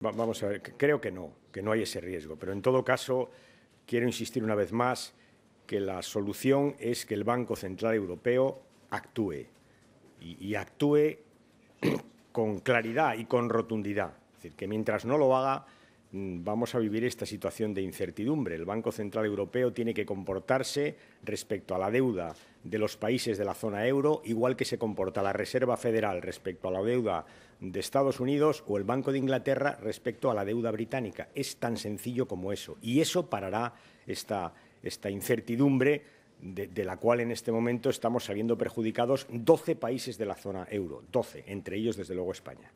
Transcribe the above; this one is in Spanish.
Vamos a ver, creo que no, que no hay ese riesgo, pero en todo caso quiero insistir una vez más que la solución es que el Banco Central Europeo actúe y, actúe con claridad y con rotundidad. Es decir, que mientras no lo haga, Mm, vamos a vivir esta situación de incertidumbre. El Banco Central Europeo tiene que comportarse respecto a la deuda de los países de la zona euro, igual que se comporta la Reserva Federal respecto a la deuda de Estados Unidos o el Banco de Inglaterra respecto a la deuda británica. Es tan sencillo como eso. Y eso parará esta, incertidumbre de, la cual en este momento estamos saliendo perjudicados 12 países de la zona euro, 12, entre ellos desde luego España.